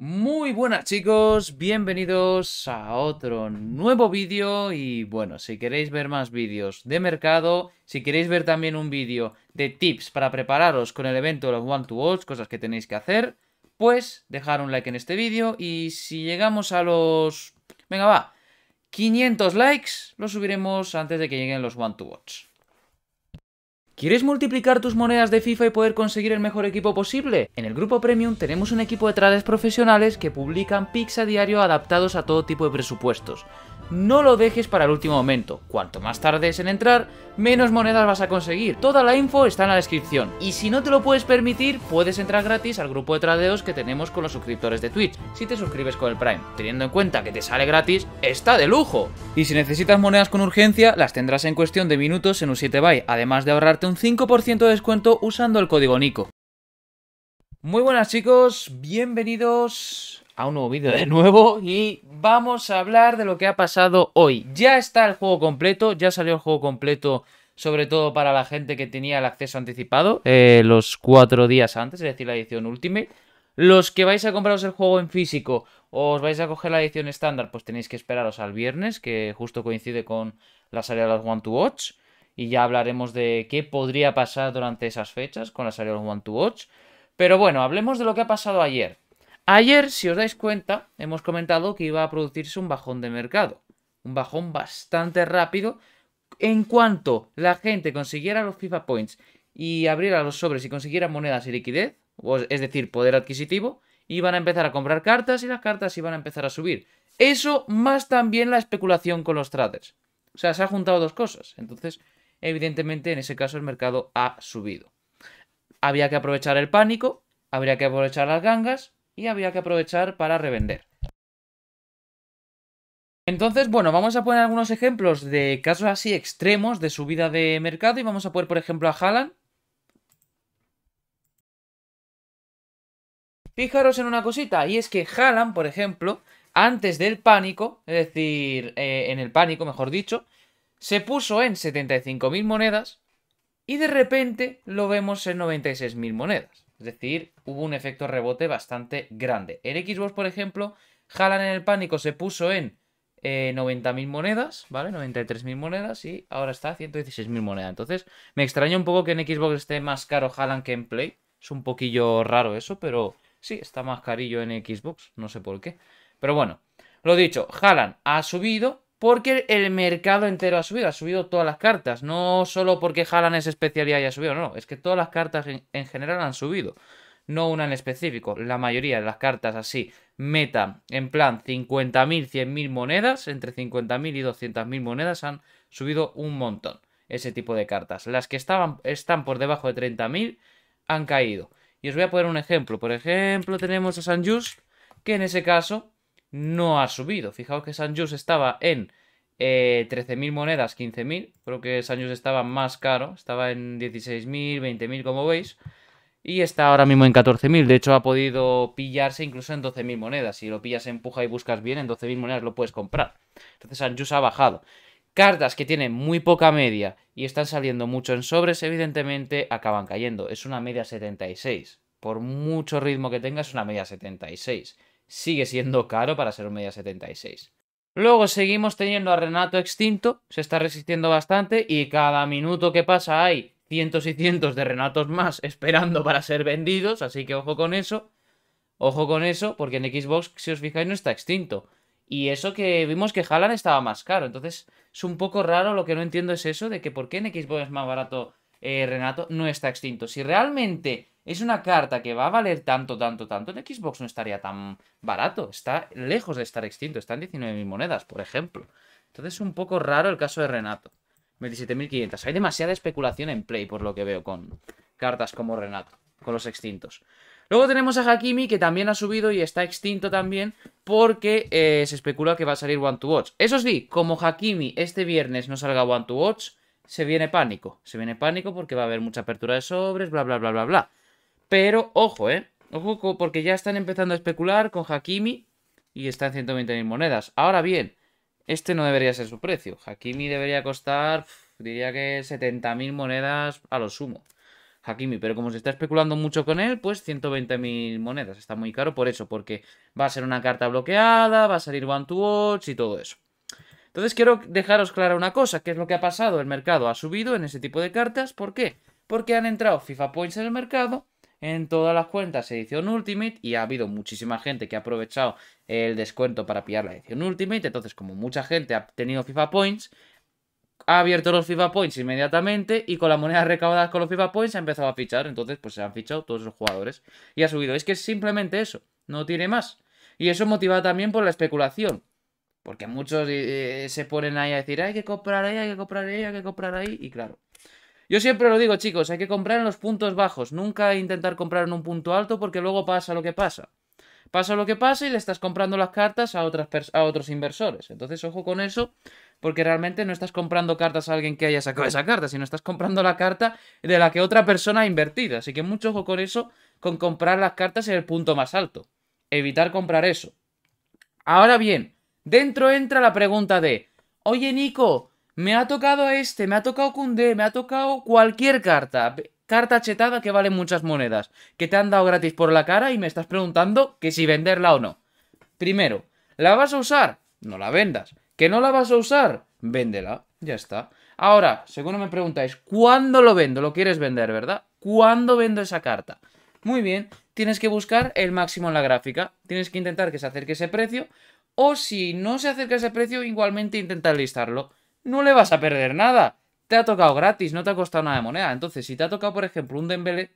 Muy buenas chicos, bienvenidos a otro nuevo vídeo y bueno, si queréis ver más vídeos de mercado, si queréis ver también un vídeo de tips para prepararos con el evento de los One to Watch, cosas que tenéis que hacer, pues dejar un like en este vídeo y si llegamos a los... venga va, 500 likes, lo subiremos antes de que lleguen los One to Watch. ¿Quieres multiplicar tus monedas de FIFA y poder conseguir el mejor equipo posible? En el grupo Premium tenemos un equipo de traders profesionales que publican picks a diario adaptados a todo tipo de presupuestos. No lo dejes para el último momento. Cuanto más tardes en entrar, menos monedas vas a conseguir. Toda la info está en la descripción. Y si no te lo puedes permitir, puedes entrar gratis al grupo de tradeos que tenemos con los suscriptores de Twitch, si te suscribes con el Prime. Teniendo en cuenta que te sale gratis, está de lujo. Y si necesitas monedas con urgencia, las tendrás en cuestión de minutos en un 7 buy además de ahorrarte un 5% de descuento usando el código NICO. Muy buenas chicos, bienvenidos a un nuevo vídeo de nuevo y vamos a hablar de lo que ha pasado hoy. Ya está el juego completo, ya salió el juego completo, sobre todo para la gente que tenía el acceso anticipado, eh, los cuatro días antes, es decir, la edición Ultimate. Los que vais a compraros el juego en físico o os vais a coger la edición estándar, pues tenéis que esperaros al viernes, que justo coincide con la salida de los One to Watch. Y ya hablaremos de qué podría pasar durante esas fechas con la salida de los One to Watch. Pero bueno, hablemos de lo que ha pasado ayer. Ayer, si os dais cuenta, hemos comentado que iba a producirse un bajón de mercado, un bajón bastante rápido. En cuanto la gente consiguiera los FIFA Points y abriera los sobres y consiguiera monedas y liquidez, es decir, poder adquisitivo, iban a empezar a comprar cartas y las cartas iban a empezar a subir. Eso más también la especulación con los traders. O sea, se han juntado dos cosas. Entonces, evidentemente, en ese caso el mercado ha subido. Había que aprovechar el pánico, habría que aprovechar las gangas, y había que aprovechar para revender. Entonces, bueno, vamos a poner algunos ejemplos de casos así extremos de subida de mercado y vamos a poner, por ejemplo, a Halan Fijaros en una cosita, y es que Halan por ejemplo, antes del pánico, es decir, eh, en el pánico, mejor dicho, se puso en 75.000 monedas y de repente lo vemos en 96.000 monedas. Es decir, hubo un efecto rebote bastante grande. En Xbox, por ejemplo, Jalan en el pánico se puso en 90.000 eh, monedas, ¿vale? 93.000 monedas y ahora está a 116.000 monedas. Entonces, me extraña un poco que en Xbox esté más caro Jalan que en Play. Es un poquillo raro eso, pero sí, está más carillo en Xbox, no sé por qué. Pero bueno, lo dicho, Jalan ha subido, porque el mercado entero ha subido, ha subido todas las cartas. No solo porque jalan es especial y ha subido, no, es que todas las cartas en, general han subido. No una en específico, la mayoría de las cartas así, meta, en plan 50.000, 100.000 monedas, entre 50.000 y 200.000 monedas han subido un montón ese tipo de cartas. Las que estaban, están por debajo de 30.000 han caído. Y os voy a poner un ejemplo. Por ejemplo, tenemos a San Just, que en ese caso no ha subido. Fijaos que San estaba en 13.000 eh, monedas, 15.000. Creo que San estaba más caro, estaba en 16.000, 20.000 como veis. Y está ahora mismo en 14.000. De hecho, ha podido pillarse incluso en 12.000 monedas. Si lo pillas, empuja y buscas bien, en 12.000 monedas lo puedes comprar. Entonces, San ha bajado. Cartas que tienen muy poca media y están saliendo mucho en sobres, evidentemente acaban cayendo. Es una media 76. Por mucho ritmo que tenga, es una media 76 sigue siendo caro para ser un media 76. Luego seguimos teniendo a Renato extinto, se está resistiendo bastante y cada minuto que pasa hay cientos y cientos de Renatos más esperando para ser vendidos, así que ojo con eso. Ojo con eso, porque en Xbox, si os fijáis, no está extinto. Y eso que vimos que Jalan estaba más caro. Entonces, es un poco raro lo que no entiendo es eso de que por qué en Xbox es más barato eh, Renato, no está extinto. Si realmente es una carta que va a valer tanto, tanto, tanto, en Xbox no estaría tan barato. Está lejos de estar extinto. Están en 19.000 monedas, por ejemplo. Entonces es un poco raro el caso de Renato. 27.500. Hay demasiada especulación en Play, por lo que veo, con cartas como Renato, con los extintos. Luego tenemos a Hakimi, que también ha subido y está extinto también, porque eh, se especula que va a salir One to Watch. Eso sí, como Hakimi este viernes no salga One to Watch, se viene pánico. Se viene pánico porque va a haber mucha apertura de sobres, bla, bla, bla, bla, bla. Pero ojo, ¿eh? Ojo porque ya están empezando a especular con Hakimi y están 120.000 monedas. Ahora bien, este no debería ser su precio. Hakimi debería costar, diría que 70.000 monedas a lo sumo. Hakimi, pero como se está especulando mucho con él, pues 120.000 monedas. Está muy caro por eso, porque va a ser una carta bloqueada, va a salir One to Watch y todo eso. Entonces quiero dejaros clara una cosa, que es lo que ha pasado. El mercado ha subido en ese tipo de cartas. ¿Por qué? Porque han entrado FIFA Points en el mercado, en todas las cuentas edición Ultimate, y ha habido muchísima gente que ha aprovechado el descuento para pillar la edición Ultimate. Entonces, como mucha gente ha tenido FIFA Points, ha abierto los FIFA Points inmediatamente y con las monedas recaudadas con los FIFA Points ha empezado a fichar. Entonces, pues se han fichado todos los jugadores y ha subido. Es que es simplemente eso, no tiene más. Y eso motivado también por la especulación. Porque muchos eh, eh, se ponen ahí a decir, hay que comprar ahí, hay que comprar ahí, hay que comprar ahí. Y claro. Yo siempre lo digo, chicos, hay que comprar en los puntos bajos. Nunca intentar comprar en un punto alto porque luego pasa lo que pasa. Pasa lo que pasa y le estás comprando las cartas a, otras a otros inversores. Entonces, ojo con eso, porque realmente no estás comprando cartas a alguien que haya sacado esa carta, sino estás comprando la carta de la que otra persona ha invertido. Así que mucho ojo con eso, con comprar las cartas en el punto más alto. Evitar comprar eso. Ahora bien, Dentro entra la pregunta de, oye Nico, me ha tocado este, me ha tocado Kunde, me ha tocado cualquier carta, carta chetada que vale muchas monedas, que te han dado gratis por la cara y me estás preguntando que si venderla o no. Primero, ¿la vas a usar? No la vendas. ¿Que no la vas a usar? Véndela, ya está. Ahora, según me preguntáis, ¿cuándo lo vendo? Lo quieres vender, ¿verdad? ¿Cuándo vendo esa carta? Muy bien, tienes que buscar el máximo en la gráfica. Tienes que intentar que se acerque ese precio o si no se acerca ese precio, igualmente intenta listarlo. No le vas a perder nada. Te ha tocado gratis, no te ha costado nada de moneda. Entonces, si te ha tocado, por ejemplo, un Dembele,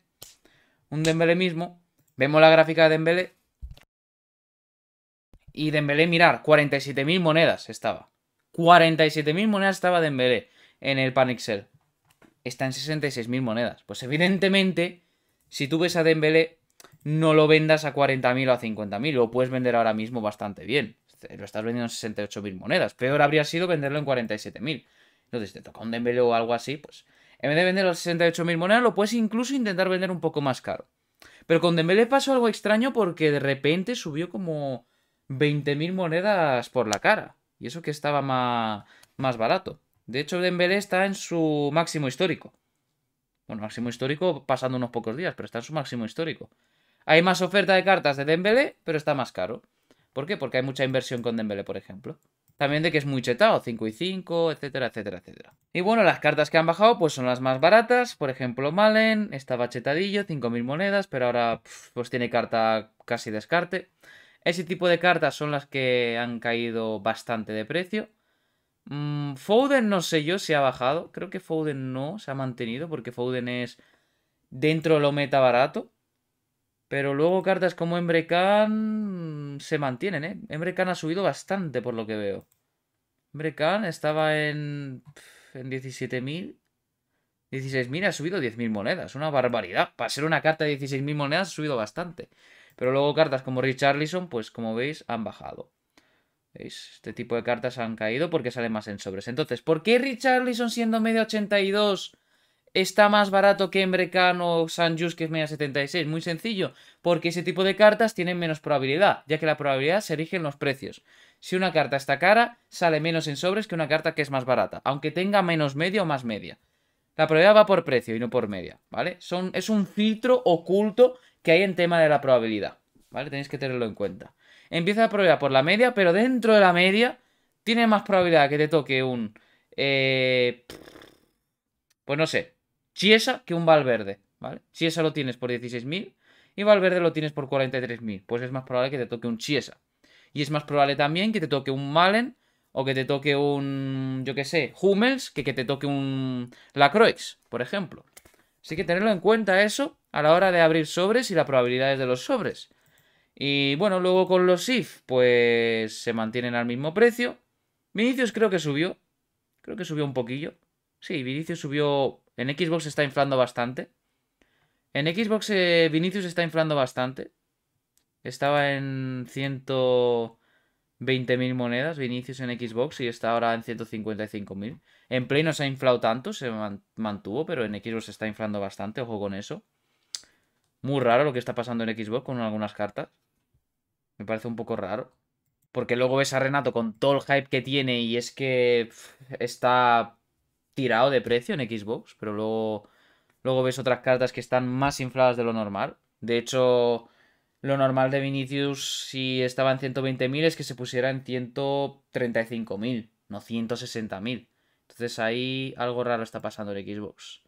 un Dembele mismo, vemos la gráfica de Dembele. Y Dembélé, mirar, 47.000 monedas estaba. 47.000 monedas estaba Dembélé en el Panixel. Está en 66.000 monedas. Pues evidentemente, si tú ves a Dembélé, no lo vendas a 40.000 o a 50.000. Lo puedes vender ahora mismo bastante bien. Eh, lo estás vendiendo en 68.000 monedas. Peor habría sido venderlo en 47.000. Entonces, te toca un Dembélé o algo así, pues en vez de venderlo a 68.000 monedas, lo puedes incluso intentar vender un poco más caro. Pero con Dembélé pasó algo extraño porque de repente subió como 20.000 monedas por la cara. Y eso que estaba más, más barato. De hecho, Dembélé está en su máximo histórico. Bueno, máximo histórico pasando unos pocos días, pero está en su máximo histórico. Hay más oferta de cartas de Dembélé, pero está más caro. ¿Por qué? Porque hay mucha inversión con Dembele, por ejemplo. También de que es muy chetado, 5 y 5, etcétera, etcétera, etcétera. Y bueno, las cartas que han bajado pues son las más baratas. Por ejemplo, Malen estaba chetadillo, 5.000 monedas, pero ahora pues tiene carta casi descarte. Ese tipo de cartas son las que han caído bastante de precio. Mm, Foden no sé yo si ha bajado. Creo que Foden no se ha mantenido porque Foden es dentro de lo meta barato. Pero luego cartas como Embrecan mm, se mantienen, ¿eh? Embrecan ha subido bastante por lo que veo. Embrecan estaba en, en 17.000. 16.000 ha subido 10.000 monedas. Una barbaridad. Para ser una carta de 16.000 monedas ha subido bastante. Pero luego cartas como Richarlison, pues como veis, han bajado. ¿Veis? Este tipo de cartas han caído porque salen más en sobres. Entonces, ¿por qué Richarlison siendo medio 82 está más barato que en o San que es media 76. Muy sencillo, porque ese tipo de cartas tienen menos probabilidad, ya que la probabilidad se erige en los precios. Si una carta está cara, sale menos en sobres que una carta que es más barata, aunque tenga menos media o más media. La probabilidad va por precio y no por media, ¿vale? Son, es un filtro oculto que hay en tema de la probabilidad, ¿vale? Tenéis que tenerlo en cuenta. Empieza la probabilidad por la media, pero dentro de la media tiene más probabilidad que te toque un... Eh, pues no sé, Chiesa que un Valverde, ¿vale? Chiesa lo tienes por 16.000 y Valverde lo tienes por 43.000. Pues es más probable que te toque un Chiesa. Y es más probable también que te toque un Malen o que te toque un, yo qué sé, Hummels, que que te toque un Lacroix, por ejemplo. Así que tenerlo en cuenta eso a la hora de abrir sobres y las probabilidades de los sobres. Y bueno, luego con los IF, pues se mantienen al mismo precio. Vinicius creo que subió. Creo que subió un poquillo. Sí, Vinicius subió. En Xbox está inflando bastante. En Xbox eh, Vinicius está inflando bastante. Estaba en 120.000 monedas Vinicius en Xbox y está ahora en 155.000. En Play no se ha inflado tanto, se mantuvo, pero en Xbox se está inflando bastante, ojo con eso. Muy raro lo que está pasando en Xbox con algunas cartas. Me parece un poco raro. Porque luego ves a Renato con todo el hype que tiene y es que está tirado de precio en Xbox, pero luego, luego ves otras cartas que están más infladas de lo normal. De hecho, lo normal de Vinicius, si estaba en 120.000, es que se pusiera en 135.000, no 160.000. Entonces ahí algo raro está pasando en Xbox,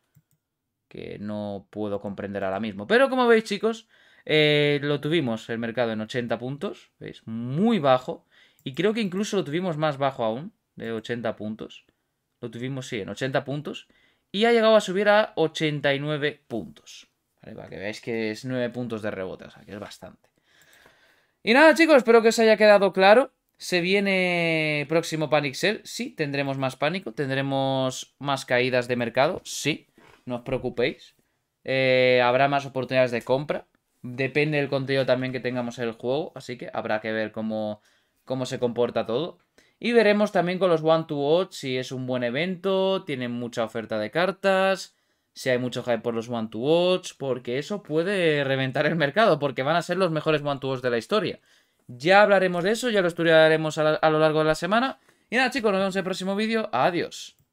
que no puedo comprender ahora mismo. Pero como veis, chicos, eh, lo tuvimos el mercado en 80 puntos, ¿veis? Muy bajo. Y creo que incluso lo tuvimos más bajo aún, de 80 puntos. Lo tuvimos, sí, en 80 puntos. Y ha llegado a subir a 89 puntos. Vale, para que veáis que es 9 puntos de rebote, o sea, que es bastante. Y nada, chicos, espero que os haya quedado claro. Se viene próximo Panic Sell. Sí, tendremos más pánico. Tendremos más caídas de mercado. Sí, no os preocupéis. Eh, habrá más oportunidades de compra. Depende del contenido también que tengamos en el juego. Así que habrá que ver cómo, cómo se comporta todo. Y veremos también con los One to Watch si es un buen evento, tienen mucha oferta de cartas, si hay mucho hype por los One to Watch, porque eso puede reventar el mercado, porque van a ser los mejores One to Watch de la historia. Ya hablaremos de eso, ya lo estudiaremos a, a lo largo de la semana. Y nada chicos, nos vemos en el próximo vídeo. Adiós.